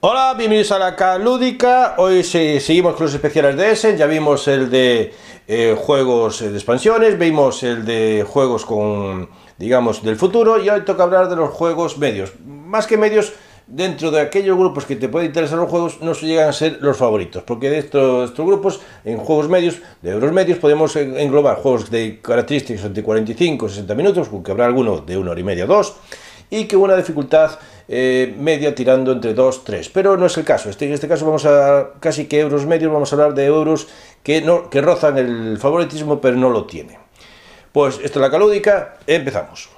Hola, bienvenidos a la Calúdica. Hoy seguimos con los especiales de Essen. Ya vimos el de eh, juegos eh, de expansiones, vimos el de juegos con, digamos, del futuro. Y hoy toca hablar de los juegos medios. Más que medios, dentro de aquellos grupos que te pueden interesar los juegos, no llegan a ser los favoritos. Porque de estos, grupos, en juegos medios, de euros medios, podemos eh, englobar juegos de características entre 45 y 60 minutos, aunque habrá alguno de una hora y media o dos, y que una dificultad eh, media tirando entre 2, 3, pero no es el caso. Este, en este caso vamos a casi que euros medios, vamos a hablar de euros que, no, que rozan el favoritismo, pero no lo tiene Pues esto es la calúdica, empezamos.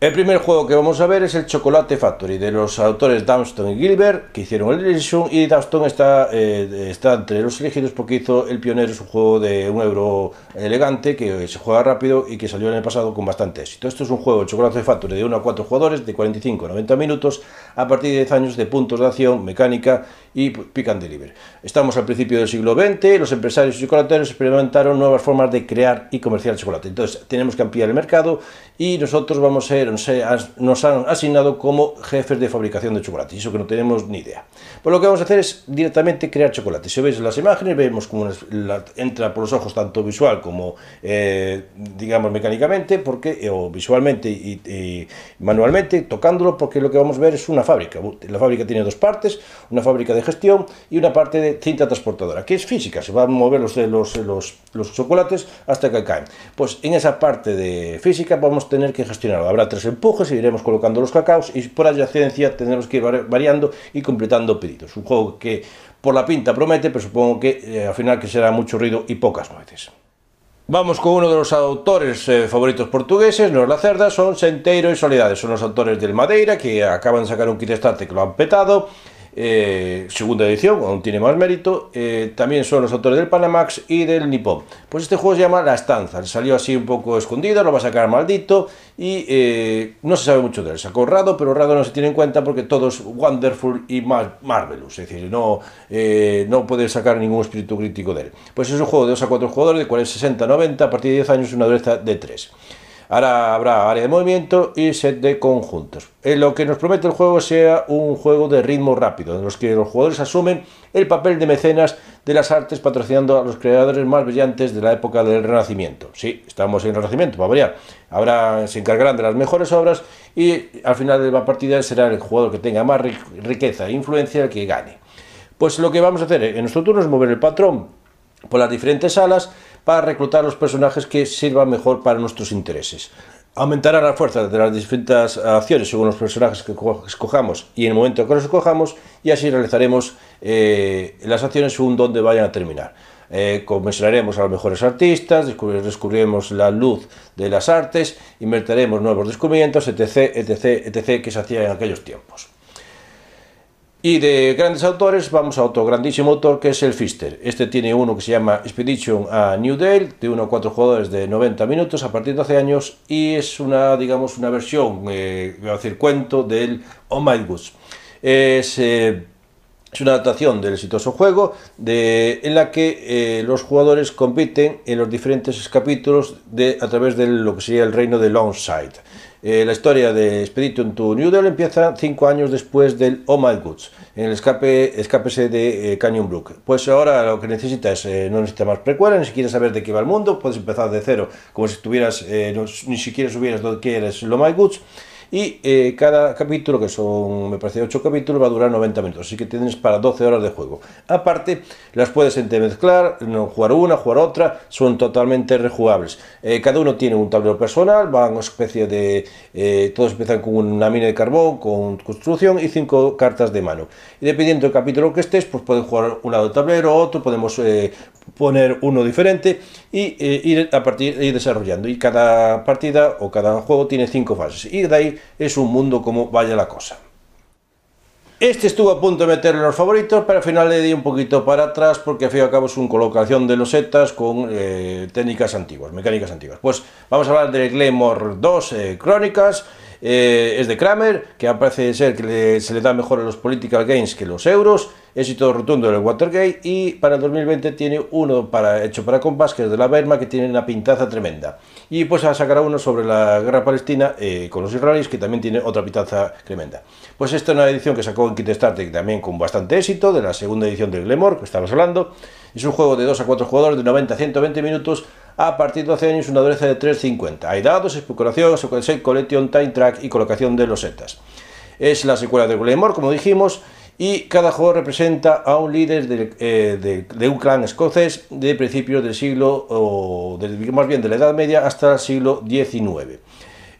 El primer juego que vamos a ver es el Chocolate Factory, de los autores Dunston y Gilbert, que hicieron el Edition, y Dunston está, eh, está entre los elegidos porque hizo El Pionero, es un juego de un euro elegante, que se juega rápido y que salió en el pasado con bastante éxito. Esto es un juego, de Chocolate Factory, de 1 a 4 jugadores, de 45 a 90 minutos, a partir de 10 años de puntos de acción, mecánica y pick and deliver. Estamos al principio del siglo XX, los empresarios y chocolateros experimentaron nuevas formas de crear y comerciar chocolate. Entonces, tenemos que ampliar el mercado y nosotros vamos a ser nos, han asignado como jefes de fabricación de chocolate, eso que no tenemos ni idea. Pues lo que vamos a hacer es directamente crear chocolate. Si veis las imágenes, vemos cómo entra por los ojos tanto visual como, eh, digamos, mecánicamente, porque, eh, o visualmente y, manualmente, tocándolo, porque lo que vamos a ver es una fábrica. La fábrica tiene dos partes, una fábrica de gestión y una parte de cinta transportadora, que es física, se van a mover los, los chocolates hasta que caen. Pues en esa parte de física vamos a tener que gestionarlo. Habrá tres empujes, iremos colocando los cacaos y por adyacencia tendremos que ir variando y completando pedidos. Un juego que por la pinta promete, pero supongo que eh, al final que será mucho ruido y pocas nueces. Vamos con uno de los autores eh, favoritos portugueses, no es la cerda, son Senteiro y Soledades. Son los autores del Madeira que acaban de sacar un kit start que lo han petado. Eh, segunda edición, aún tiene más mérito. Eh, también son los autores del Panamax y del Nippon. Pues este juego se llama La Estanza. Salió así un poco escondido, lo va a sacar maldito y eh, no se sabe mucho de él. Sacó Rado, pero Rado no se tiene en cuenta porque todo es Wonderful y Marvelous. Es decir, no, no puede sacar ningún espíritu crítico de él. Pues es un juego de 2 a 4 jugadores, de 40, 60, 90, a partir de 10 años, una dureza de 3. Ahora habrá área de movimiento y set de conjuntos. En eh, lo que nos promete el juego sea un juego de ritmo rápido, en los que los jugadores asumen el papel de mecenas de las artes patrocinando a los creadores más brillantes de la época del Renacimiento. Sí, estamos en el Renacimiento, para variar. Habrá, se encargarán de las mejores obras y al final de la partida será el jugador que tenga más riqueza e influencia el que gane. Pues lo que vamos a hacer eh, en nuestro turno es mover el patrón por las diferentes salas para reclutar los personajes que sirvan mejor para nuestros intereses. Aumentará la fuerza de las distintas acciones según los personajes que escojamos y en el momento que los escojamos y así realizaremos eh, las acciones según donde vayan a terminar. Eh, convencionaremos a los mejores artistas, descubriremos la luz de las artes, invertiremos nuevos descubrimientos, etc., etc., etc., que se hacían en aquellos tiempos. Y de grandes autores vamos a otro grandísimo autor que es el Fister. Este tiene uno que se llama Expedition a New Dale, de uno a cuatro jugadores de 90 minutos a partir de hace años y es una, digamos, una versión, eh, voy a decir, cuento del Oh My Goods eh, Es, una adaptación del exitoso juego en la que eh, los jugadores compiten en los diferentes capítulos a través de lo que sería el reino de Longside. Eh, la historia de Spirit to New Deal empieza cinco años después del Oh My Goods, en el escape, escápese de eh, Canyon Brook. Pues ahora lo que necesitas, es, eh, no necesitas más precuela, ni siquiera saber de qué va el mundo, puedes empezar de cero, como si tuvieras ni siquiera supieras lo quieres el Oh My Goods. Y eh, cada capítulo, que son, me parece, 8 capítulos, va a durar 90 minutos. Así que tienes para 12 horas de juego. Aparte, las puedes entremezclar, jugar una, jugar otra, son totalmente rejugables. Eh, cada uno tiene un tablero personal, van una especie de. Eh, todos empiezan con una mina de carbón, con construcción y cinco cartas de mano. Y dependiendo del capítulo que estés, pues pueden jugar un lado del tablero, otro, podemos poner uno diferente y eh, ir a partir ir desarrollando. Y cada partida o cada juego tiene cinco fases. Y de ahí es un mundo como vaya la cosa. Este estuvo a punto de meterle en los favoritos, pero al final le di un poquito para atrás porque al fin y al cabo es una colocación de losetas con eh, técnicas antiguas, mecánicas antiguas. Pues vamos a hablar de Glamour 2 eh, Crónicas eh, es de Kramer, que parece ser que se le da mejor a los political gains que los euros, éxito rotundo en el Watergate y para el 2020 tiene uno para, hecho para compás, que es de la Berma, que tiene una pintaza tremenda. Y pues sacará uno sobre la guerra palestina eh, con los israelíes, que también tiene otra pintaza tremenda. Pues esta es una edición que sacó en Kickstarter también con bastante éxito, de la segunda edición del Glemor, que estamos hablando. Es un juego de 2 a 4 jugadores de 90 a 120 minutos a partir de 12 años una dureza de 3,50. Hay dados, especulación, collection, time track y colocación de los setas. Es la secuela de Golemor, como dijimos, y cada juego representa a un líder eh, de, un clan escocés de principios del siglo, o más bien de la Edad Media hasta el siglo XIX.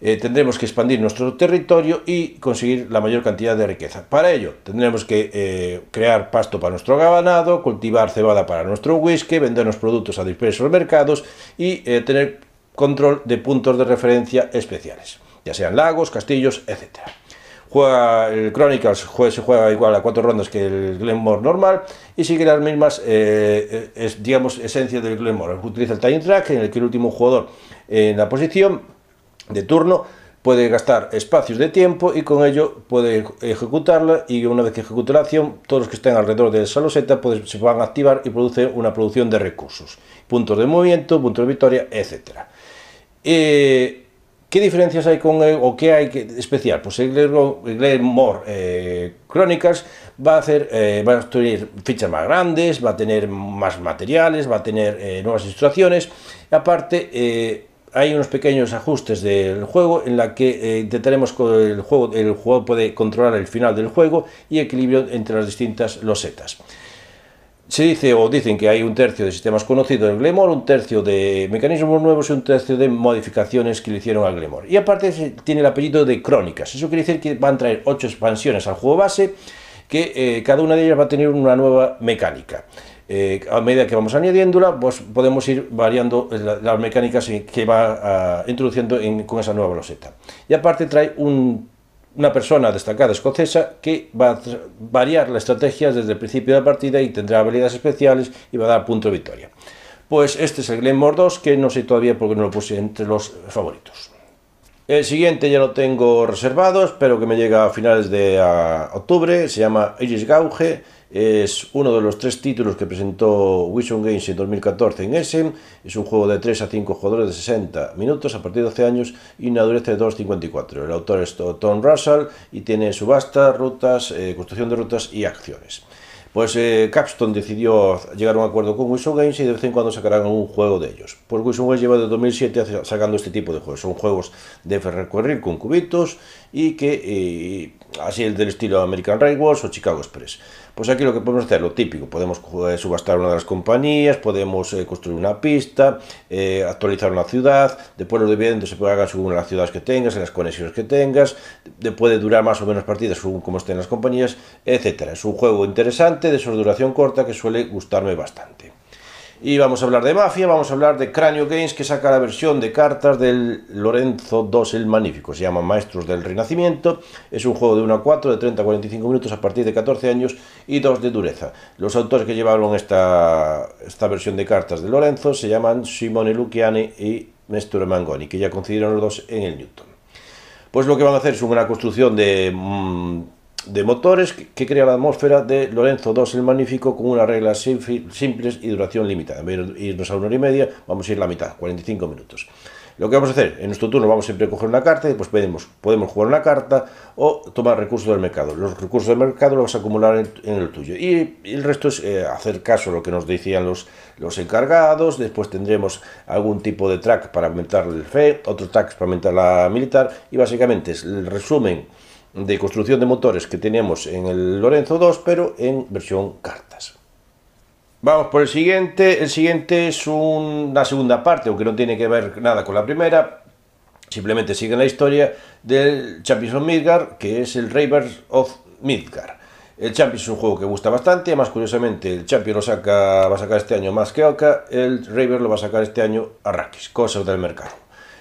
Eh, tendremos que expandir nuestro territorio y conseguir la mayor cantidad de riqueza. Para ello, tendremos que eh, crear pasto para nuestro ganado, cultivar cebada para nuestro whisky, vendernos productos a dispersos mercados y eh, tener control de puntos de referencia especiales, ya sean lagos, castillos, etc. Juega, el Chronicles se juega igual a cuatro rondas que el Glenmore normal y sigue las mismas, es, digamos, esencia del Glenmore. Utiliza el time track en el que el último jugador en la posición de turno puede gastar espacios de tiempo y con ello puede ejecutarla y una vez que ejecute la acción, todos los que estén alrededor de esa loseta pues, se van a activar y produce una producción de recursos, puntos de movimiento, puntos de victoria, etcétera. Eh, ¿Qué diferencias hay con él o qué hay que, especial? Pues el Glenmore eh, Crónicas va a hacer, eh, va a tener fichas más grandes, va a tener más materiales, va a tener eh, nuevas instrucciones Aparte, hay unos pequeños ajustes del juego en la que eh, intentaremos con el juego, el jugador puede controlar el final del juego y equilibrio entre las distintas losetas. Se dice o dicen que hay un tercio de sistemas conocidos en Glemor, un tercio de mecanismos nuevos y un tercio de modificaciones que le hicieron al Glemor. Y aparte tiene el apellido de Crónicas. Eso quiere decir que van a traer ocho expansiones al juego base, que eh, cada una de ellas va a tener una nueva mecánica. Eh, a medida que vamos añadiéndola, pues podemos ir variando las mecánicas que va ah, introduciendo con esa nueva baloseta. Y aparte trae una persona destacada escocesa que va a variar la estrategia desde el principio de la partida y tendrá habilidades especiales y va a dar punto de victoria. Pues este es el Glenmore 2 que no sé todavía por qué no lo puse entre los favoritos. El siguiente ya lo tengo reservado, espero que me llegue a finales de octubre. Se llama Iris Gauge, es uno de los tres títulos que presentó Wishon Games en 2014 en Essen. Es un juego de 3 a 5 jugadores de 60 minutos a partir de 12 años y una dureza de 2.54. El autor es Tom Russell y tiene subasta, rutas, eh, construcción de rutas y acciones. Pues eh, Capstone decidió llegar a un acuerdo con Wilson Games y de vez en cuando sacarán un juego de ellos. Pues Wilson Games lleva desde 2007 sacando este tipo de juegos. Son juegos de ferrocarril con cubitos y que eh, así el del estilo American Railways o Chicago Express. Pues aquí lo que podemos hacer, lo típico, podemos eh, subastar una de las compañías, podemos eh, construir una pista, eh, actualizar una ciudad, después los dividendos se hacer según las ciudades que tengas, en las conexiones que tengas, puede durar más o menos partidas según cómo estén las compañías, etcétera. Es un juego interesante, de su duración corta, que suele gustarme bastante. Y vamos a hablar de Mafia, vamos a hablar de Cráneo Games, que saca la versión de cartas del Lorenzo II el Magnífico. Se llama Maestros del Renacimiento. Es un juego de 1 a 4, de 30 a 45 minutos a partir de 14 años y 2 de dureza. Los autores que llevaron esta, esta versión de cartas de Lorenzo se llaman Simone Luciani y Néstor Mangoni, que ya coincidieron los dos en el Newton. Pues lo que van a hacer es una construcción de... Mm, de motores que crea la atmósfera de Lorenzo II el Magnífico con unas reglas simples y duración limitada. En irnos a una hora y media, vamos a ir a la mitad, 45 minutos. Lo que vamos a hacer, en nuestro turno vamos siempre a coger una carta y después podemos jugar una carta o tomar recursos del mercado. Los recursos del mercado los vas a acumular en, el tuyo. Y, el resto es eh, hacer caso a lo que nos decían los, los encargados. Después tendremos algún tipo de track para aumentar el fe, otro track para aumentar la militar. Y básicamente es el resumen de construcción de motores que teníamos en el Lorenzo 2, pero en versión cartas. Vamos por el siguiente. El siguiente es una segunda parte, aunque no tiene que ver nada con la primera. Simplemente sigue la historia del Champions of Midgar, que es el Ravers of Midgar. El Champions es un juego que gusta bastante, más curiosamente el Champions lo saca, va a sacar este año más que Oka, el Raver lo va a sacar este año Arrakis, cosas del mercado.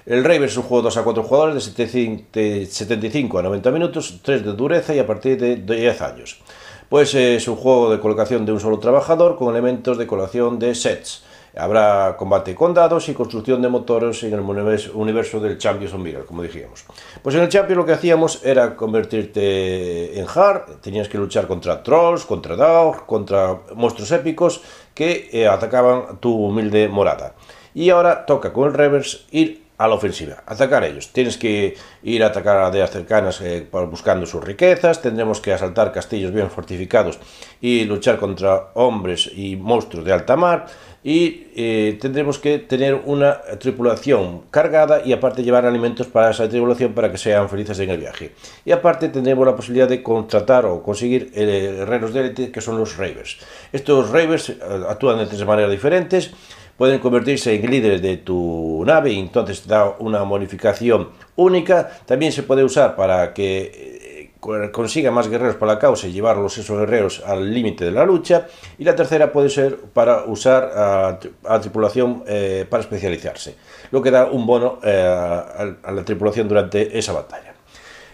El es un juego de 2 a 4 jugadores de 75 a 90 minutos, 3 de dureza y a partir de 10 años. Pues eh, es un juego de colocación de un solo trabajador con elementos de colocación de sets. Habrá combate con dados y construcción de motores en el universo del Champions on como dijimos. Pues en el Champions lo que hacíamos era convertirte en hard, tenías que luchar contra trolls, contra dogs, contra monstruos épicos que eh, atacaban tu humilde morada. Y ahora toca con el Reverse ir a la ofensiva, atacar a ellos. Tienes que ir a atacar a aldeas cercanas eh, buscando sus riquezas, tendremos que asaltar castillos bien fortificados y luchar contra hombres y monstruos de alta mar y eh, tendremos que tener una tripulación cargada y aparte llevar alimentos para esa tripulación para que sean felices en el viaje. Y aparte tendremos la posibilidad de contratar o conseguir eh, herreros de élite que son los ravers. Estos ravers actúan de tres maneras diferentes pueden convertirse en líderes de tu nave y entonces da una modificación única. También se puede usar para que eh, consiga más guerreros para la causa y llevarlos esos guerreros al límite de la lucha. Y la tercera puede ser para usar a, la tripulación eh, para especializarse, lo que da un bono eh, a, la tripulación durante esa batalla.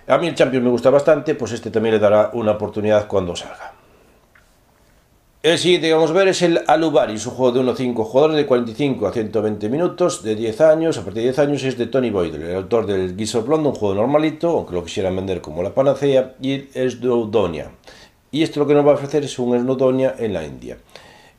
A mí el Champion me gusta bastante, pues este también le dará una oportunidad cuando salga. El siguiente que vamos a ver es el Alubari, es un juego de 1-5 jugadores de 45 a 120 minutos, de 10 años, a partir de 10 años es de Tony Boyd, el autor del Guiso London, un juego normalito, aunque lo quisieran vender como la panacea, y es de Udonia. Y esto lo que nos va a ofrecer es un Snowdonia en la India.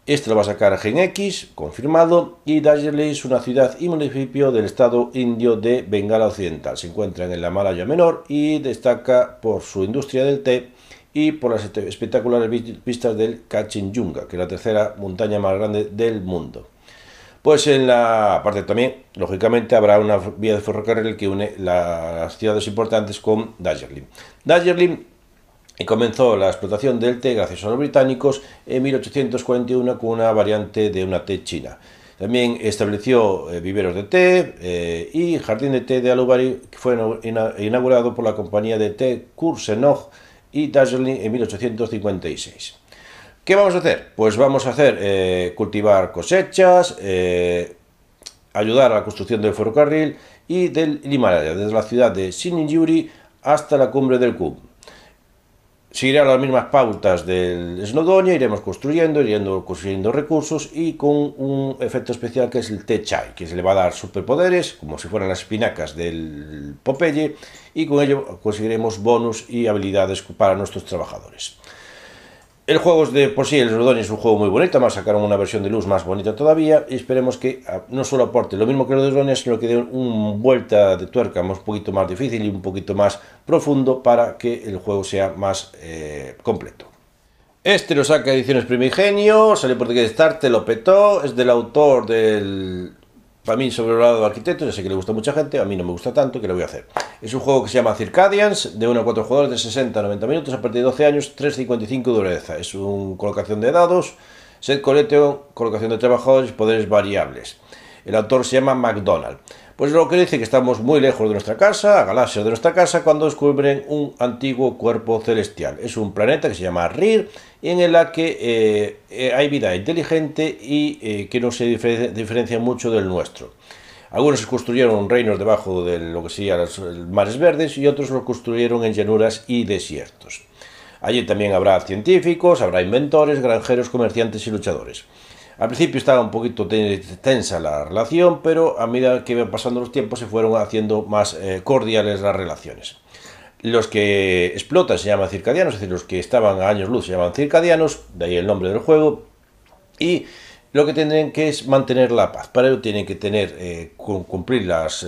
Este lo va a sacar Gen X, confirmado, y Darjeeling es una ciudad y municipio del estado indio de Bengala Occidental. Se encuentra en el Malaya Menor y destaca por su industria del té y por las espectaculares vistas del Kachinjunga, que es la tercera montaña más grande del mundo. Pues en la parte también, lógicamente, habrá una vía de ferrocarril que une las ciudades importantes con Darjeeling. Darjeeling eh, comenzó la explotación del té gracias a los británicos en 1841 con una variante de una té china. También estableció eh, viveros de té eh, y jardín de té de Alubari, que fue inaugurado por la compañía de té Kursenoj y en 1856. ¿Qué vamos a hacer? Pues vamos a hacer eh, cultivar cosechas, eh, ayudar a la construcción del ferrocarril y del Himalaya, desde la ciudad de Sininjuri hasta la cumbre del Cub seguirá las mismas pautas del Snowdonia, iremos construyendo, iremos construyendo recursos y con un efecto especial que es el Chai, que se le va a dar superpoderes, como si fueran las espinacas del Popeye, y con ello conseguiremos bonus y habilidades para nuestros trabajadores. El juego es de por sí, el Rodón es un juego muy bonito, además sacaron una versión de luz más bonita todavía y esperemos que ah, no solo aporte lo mismo que los Rodonia, sino que dé una vuelta de tuerca un poquito más difícil y un poquito más profundo para que el juego sea más eh, completo. Este lo saca Ediciones Primigenio, sale por te lo petó, es del autor del para mí sobre el sobrevalorado arquitecto, ya sé que le gusta a mucha gente, a mí no me gusta tanto, que le voy a hacer. Es un juego que se llama Circadians, de 1 a 4 jugadores de 60 a 90 minutos, a partir de 12 años, 3.55 dureza. Es una colocación de dados, set coleteo, colocación de trabajadores, poderes variables. El autor se llama McDonald. Pues lo que dice que estamos muy lejos de nuestra casa, a galaxias de nuestra casa, cuando descubren un antiguo cuerpo celestial. Es un planeta que se llama RIR, en el que eh, eh, hay vida inteligente y eh, que no se diferencia, mucho del nuestro. Algunos construyeron reinos debajo de lo que serían los mares verdes y otros los construyeron en llanuras y desiertos. Allí también habrá científicos, habrá inventores, granjeros, comerciantes y luchadores. Al principio estaba un poquito tensa la relación, pero a medida que iban pasando los tiempos se fueron haciendo más eh, cordiales las relaciones. Los que explotan se llaman circadianos, es decir, los que estaban a años luz se llaman circadianos, de ahí el nombre del juego, y lo que tienen que es mantener la paz. Para ello tienen que tener, eh, cumplir eh, las,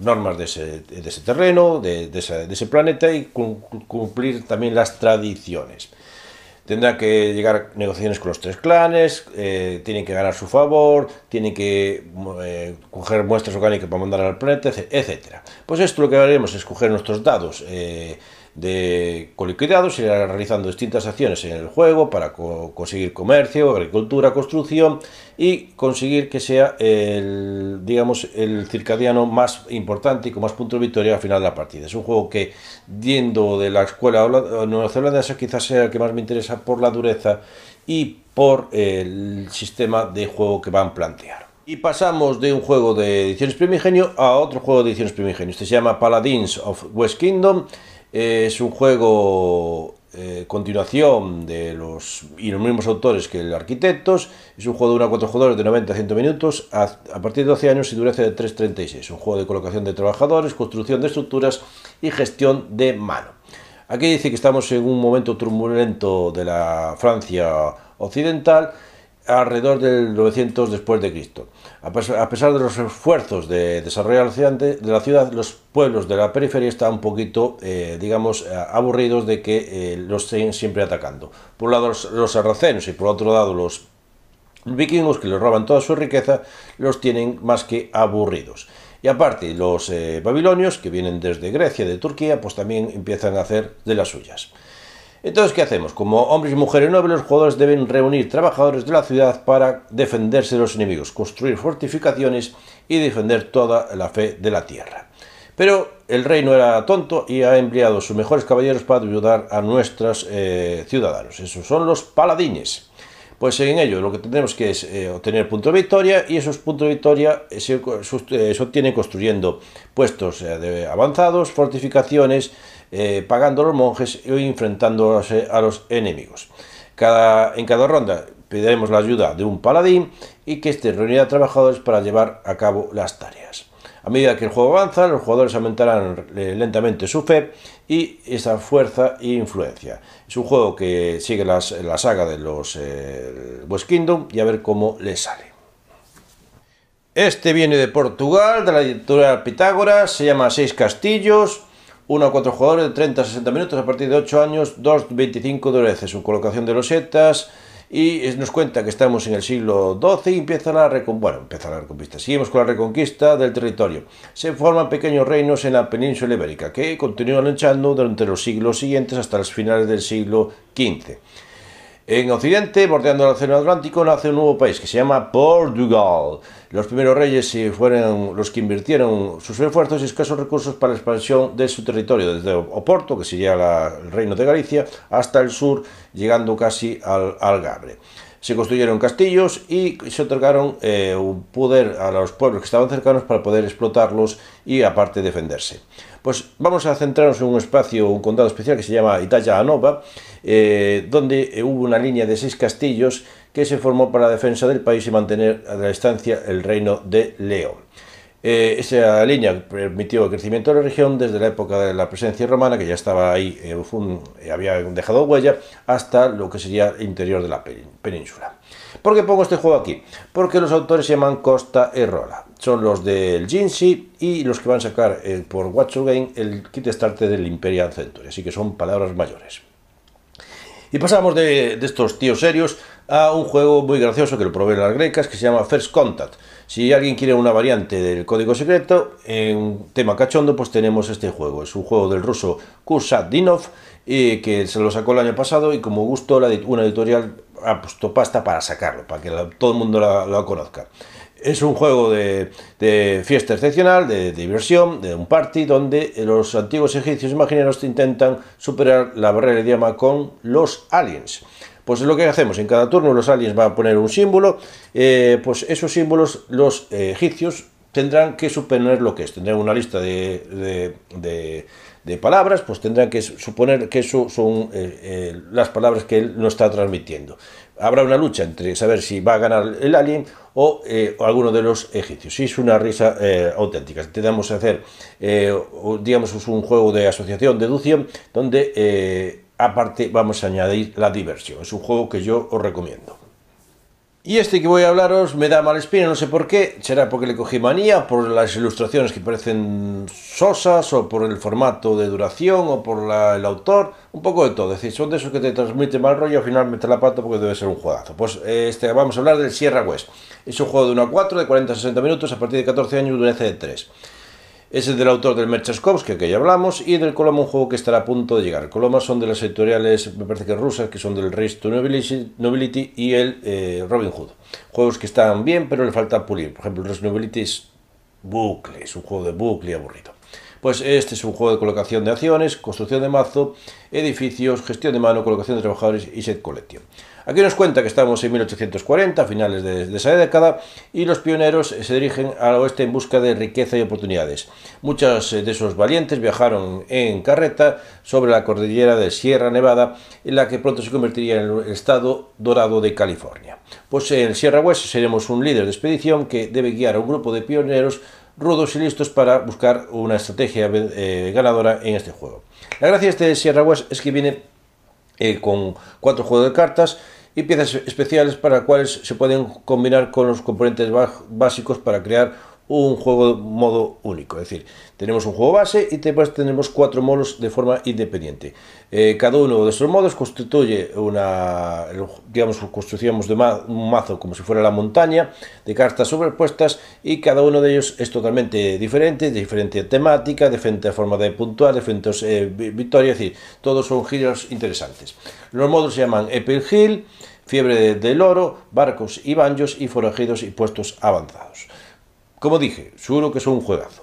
normas de ese, terreno, de, ese, planeta y cumplir también las tradiciones tendrá que llegar negociaciones con los tres clanes, eh, tienen que ganar su favor, tienen que mm, eh, coger muestras orgánicas para mandar al planeta, etcétera. Pues esto lo que haremos es coger nuestros dados. Eh, de coliquidados realizando distintas acciones en el juego para conseguir comercio, agricultura, construcción y conseguir que sea el, digamos, el circadiano más importante y con más puntos de victoria al final de la partida. Es un juego que, viendo de la escuela Zelanda quizás sea el que más me interesa por la dureza y por el sistema de juego que van a plantear. Y pasamos de un juego de ediciones primigenio a otro juego de ediciones primigenio. Este se llama Paladins of West Kingdom es un juego eh, continuación de los y los mismos autores que el Arquitectos. Es un juego de 1 a 4 jugadores de 90 a 100 minutos a, partir de 12 años y dureza de 3.36. Un juego de colocación de trabajadores, construcción de estructuras y gestión de mano. Aquí dice que estamos en un momento turbulento de la Francia occidental alrededor del 900 después de Cristo. A pesar de los esfuerzos de desarrollo de la ciudad, los pueblos de la periferia están un poquito, eh, digamos, eh, aburridos de que eh, los estén siempre atacando. Por un lado los, sarracenos y por otro lado los vikingos que les roban toda su riqueza, los tienen más que aburridos. Y aparte, los babilonios, que vienen desde Grecia, de Turquía, pues también empiezan a hacer de las suyas. Entonces, ¿qué hacemos? Como hombres y mujeres nobles, los jugadores deben reunir trabajadores de la ciudad para defenderse de los enemigos, construir fortificaciones y defender toda la fe de la tierra. Pero el rey no era tonto y ha empleado sus mejores caballeros para ayudar a nuestros eh, ciudadanos. Esos son los paladines pues en ello lo que tenemos que es eh, obtener puntos de victoria y esos puntos de victoria se, eh, obtienen construyendo puestos eh, de avanzados, fortificaciones, pagando los monjes y enfrentándose a los enemigos. Cada, en cada ronda pediremos la ayuda de un paladín y que este reunirá trabajadores para llevar a cabo las tareas. A medida que el juego avanza, los jugadores aumentarán eh, lentamente su fe y esa fuerza e influencia. Es un juego que sigue la saga de los eh, West Kingdom y a ver cómo le sale. Este viene de Portugal, de la editorial Pitágoras, se llama Seis Castillos, Uno a cuatro jugadores de 30 a 60 minutos a partir de 8 años, 2 25 dureces. su colocación de losetas, y nos cuenta que estamos en el siglo XII y empieza la, recon... bueno, empieza la reconquista. Seguimos con la reconquista del territorio. Se forman pequeños reinos en la península ibérica que continúan luchando durante los siglos siguientes hasta los finales del siglo XV. En Occidente, bordeando el Océano Atlántico, nace un nuevo país que se llama Portugal. Los primeros reyes eh, fueron los que invirtieron sus esfuerzos y escasos recursos para la expansión de su territorio, desde Oporto, que sería el reino de Galicia, hasta el sur, llegando casi al Algarve se construyeron castillos y se otorgaron eh, un poder a los pueblos que estaban cercanos para poder explotarlos y aparte defenderse. Pues vamos a centrarnos en un espacio, un condado especial que se llama Italia Anova, eh, donde eh, hubo una línea de seis castillos que se formó para la defensa del país y mantener a la distancia el reino de León. Eh, esa línea permitió el crecimiento de la región desde la época de la presencia romana, que ya estaba ahí, eh, eh, había dejado huella, hasta lo que sería el interior de la península. ¿Por qué pongo este juego aquí? Porque los autores se llaman Costa Rola. Son los del Jinxi y los que van a sacar por Watch Game el kit de starter del Imperial Century. Así que son palabras mayores. Y pasamos de, estos tíos serios a un juego muy gracioso que lo probé las grecas que se llama First Contact si alguien quiere una variante del código secreto, en tema cachondo, pues tenemos este juego. Es un juego del ruso Kursat Dinov, eh, que se lo sacó el año pasado y como gusto una editorial ha puesto pasta para sacarlo, para que todo el mundo lo conozca. Es un juego de, fiesta excepcional, de, diversión, de un party, donde los antiguos egipcios imaginarios intentan superar la barrera de idioma con los aliens. Pues es lo que hacemos, en cada turno los aliens van a poner un símbolo, eh, pues esos símbolos los eh, egipcios tendrán que suponer lo que es, tendrán una lista de, palabras, pues tendrán que suponer que eso son eh, las palabras que él no está transmitiendo. Habrá una lucha entre saber si va a ganar el alien o, alguno de los egipcios. si es una risa auténtica. que hacer, digamos, un juego de asociación, deducción, donde aparte vamos a añadir la diversión. Es un juego que yo os recomiendo. Y este que voy a hablaros me da mal espina, no sé por qué. Será porque le cogí manía, por las ilustraciones que parecen sosas, o por el formato de duración, o por el autor, un poco de todo. Es decir, son de esos que te transmiten mal rollo finalmente la pata porque debe ser un juegazo. Pues eh, este, vamos a hablar del Sierra West. Es un juego de 1 a 4, de 40 a 60 minutos, a partir de 14 años, dureza de 3 es el del autor del Merchaskovsky, que ya hablamos, y del Coloma, un juego que estará a punto de llegar. Coloma son de las editoriales, me parece que rusas, que son del Race to Nobility y el eh, Robin Hood. Juegos que están bien, pero le falta pulir. Por ejemplo, el Race to Nobility es es un juego de bucle aburrido. Pues este es un juego de colocación de acciones, construcción de mazo, edificios, gestión de mano, colocación de trabajadores y set collection. Aquí nos cuenta que estamos en 1840, a finales de, esa década, y los pioneros eh, se dirigen al oeste en busca de riqueza y oportunidades. Muchos eh, de esos valientes viajaron en carreta sobre la cordillera de Sierra Nevada, en la que pronto se convertiría en el estado dorado de California. Pues en Sierra West seremos un líder de expedición que debe guiar a un grupo de pioneros rudos y listos para buscar una estrategia eh, ganadora en este juego. La gracia de este Sierra West es que viene con cuatro juegos de cartas y piezas especiales para cuales se pueden combinar con los componentes básicos para crear un juego modo único. Es decir, tenemos un juego base y después tenemos cuatro modos de forma independiente. Eh, cada uno de esos modos constituye una, digamos, un mazo como si fuera la montaña de cartas sobrepuestas y cada uno de ellos es totalmente diferente, de diferente temática, diferente forma de puntuar, diferentes eh, victorias, es decir, todos son giros interesantes. Los modos se llaman Epil Hill, Fiebre del Oro, Barcos y Banjos y Forajidos y Puestos Avanzados. Como dije, seguro que es un juegazo.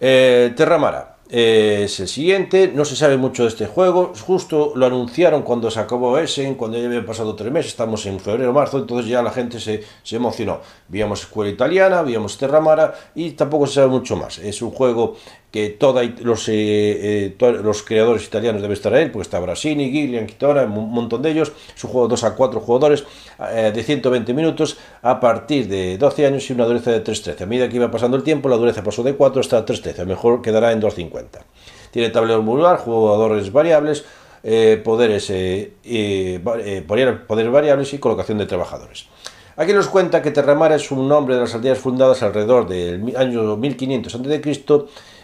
Eh, Terramara eh, es el siguiente, no se sabe mucho de este juego, justo lo anunciaron cuando se acabó ese, cuando ya habían pasado tres meses, estamos en febrero, marzo, entonces ya la gente se, se emocionó. Víamos Escuela Italiana, víamos Terramara y tampoco se sabe mucho más. Es un juego que toda, los, eh, eh, todos los creadores italianos deben estar ahí, porque está Brasini, Gillian, Quitora, un montón de ellos. su juego de 2 a 4 jugadores eh, de 120 minutos a partir de 12 años y una dureza de 3.13. A medida que iba pasando el tiempo, la dureza pasó de 4 hasta 3.13, mejor quedará en 2.50. Tiene tablero modular, jugadores variables, poderes, poderes variables y colocación de trabajadores. Aquí nos cuenta que Terramar es un nombre de las aldeas fundadas alrededor del año 1500 a.C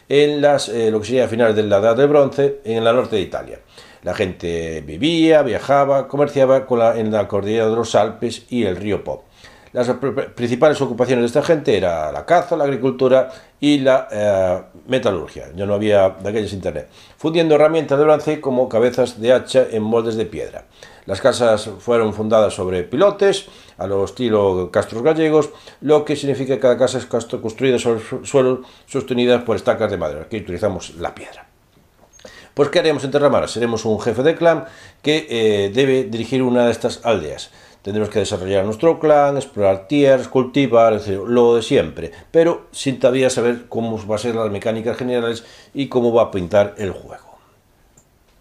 en las, eh, lo que sería finales de la Edad del Bronce, en el norte de Italia. La gente vivía, viajaba, comerciaba en la cordillera de los Alpes y el río Po. Las principales ocupaciones de esta gente era la caza, la agricultura y la eh, metalurgia. Ya no había de aquellos internet. Fundiendo herramientas de bronce como cabezas de hacha en moldes de piedra. Las casas fueron fundadas sobre pilotes, a lo estilo castros gallegos, lo que significa que cada casa es construida sobre suelo, sostenidas por estacas de madera. Aquí utilizamos la piedra. Pues ¿qué haremos en Terramara? Seremos un jefe de clan que eh, debe dirigir una de estas aldeas. Tendremos que desarrollar nuestro clan, explorar tierras, cultivar, lo de siempre, pero sin todavía saber cómo va a ser las mecánicas generales y cómo va a pintar el juego.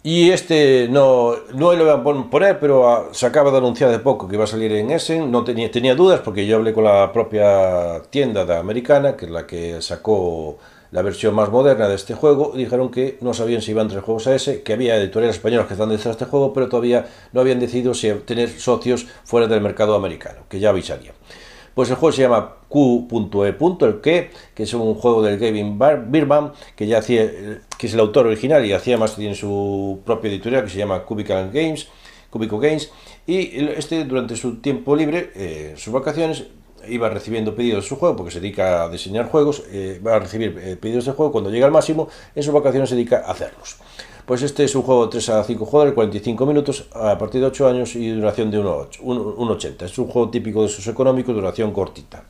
Y este no, no lo iban a poner, pero ah, se acaba de anunciar de poco que iba a salir en Essen. No tenía, tenía dudas porque yo hablé con la propia tienda americana, que es la que sacó la versión más moderna de este juego. dijeron que no sabían si iban tres juegos a ese, que había editoriales españolas que están detrás de este juego, pero todavía no habían decidido si tener socios fuera del mercado americano, que ya avisarían. Pues el juego se llama Q.E. El que, que es un juego del Gavin Birman, que ya eh, es el autor original y hacía más tiene su propia editorial que se llama Cubical Games, Cubico Games, y este durante su tiempo libre, eh, sus vacaciones, iba recibiendo pedidos de su juego, porque se dedica a diseñar juegos, eh, va a recibir pedidos de juego, cuando llega al máximo, en sus vacaciones se dedica a hacerlos. Pues este es un juego de 3 a 5 jugadores, 45 minutos, a partir de 8 años y duración de 1,80. Es un juego típico de sus económicos, duración cortita.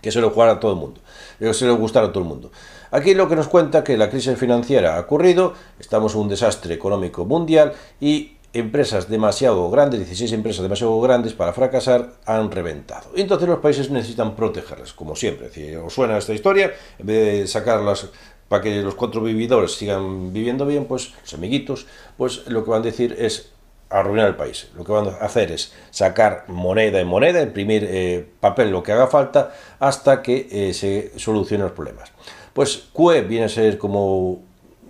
Que lo jugar a todo el mundo, que lo gustar a todo el mundo. Aquí lo que nos cuenta que la crisis financiera ha ocurrido, estamos en un desastre económico mundial y empresas demasiado grandes, 16 empresas demasiado grandes para fracasar, han reventado. Entonces los países necesitan protegerlas, como siempre. Si os suena esta historia, en vez de sacarlas para que los cuatro vividores sigan viviendo bien, pues los amiguitos, pues lo que van a decir es arruinar el país. Lo que van a hacer es sacar moneda en moneda, imprimir eh, papel lo que haga falta, hasta que eh, se solucionen los problemas. Pues QE viene a ser como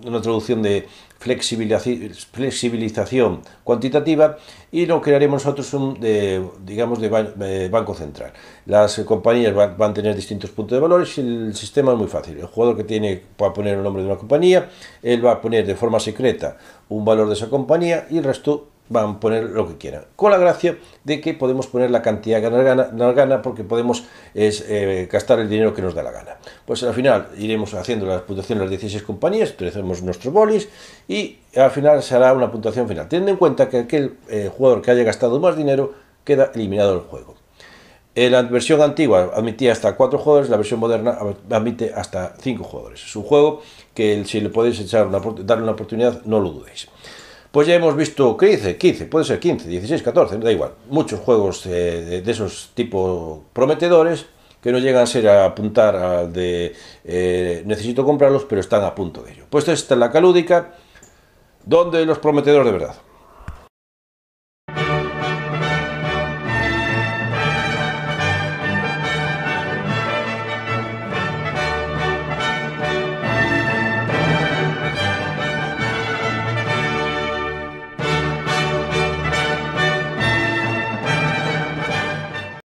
una traducción de flexibilización cuantitativa y lo crearemos nosotros un, de, digamos de, banco central. Las compañías van, a tener distintos puntos de valores y el sistema es muy fácil. El jugador que tiene va a poner el nombre de una compañía, él va a poner de forma secreta un valor de esa compañía y el resto van a poner lo que quieran. Con la gracia de que podemos poner la cantidad que nos gana, nos gana porque podemos eh, gastar el dinero que nos da la gana. Pues al final iremos haciendo las puntuaciones de las 16 compañías, utilizaremos nuestros bolis y al final se hará una puntuación final, teniendo en cuenta que aquel eh, jugador que haya gastado más dinero queda eliminado del juego. En la versión antigua admitía hasta 4 jugadores, la versión moderna admite hasta 5 jugadores. Es un juego que si le podéis echar darle una oportunidad, no lo dudéis pues ya hemos visto 15, 15, puede ser 15, 16, 14, da igual. Muchos juegos eh, de, esos tipos prometedores que no llegan a ser a apuntar al de eh, necesito comprarlos, pero están a punto de ello. Pues esta es la calúdica, donde los prometedores de verdad.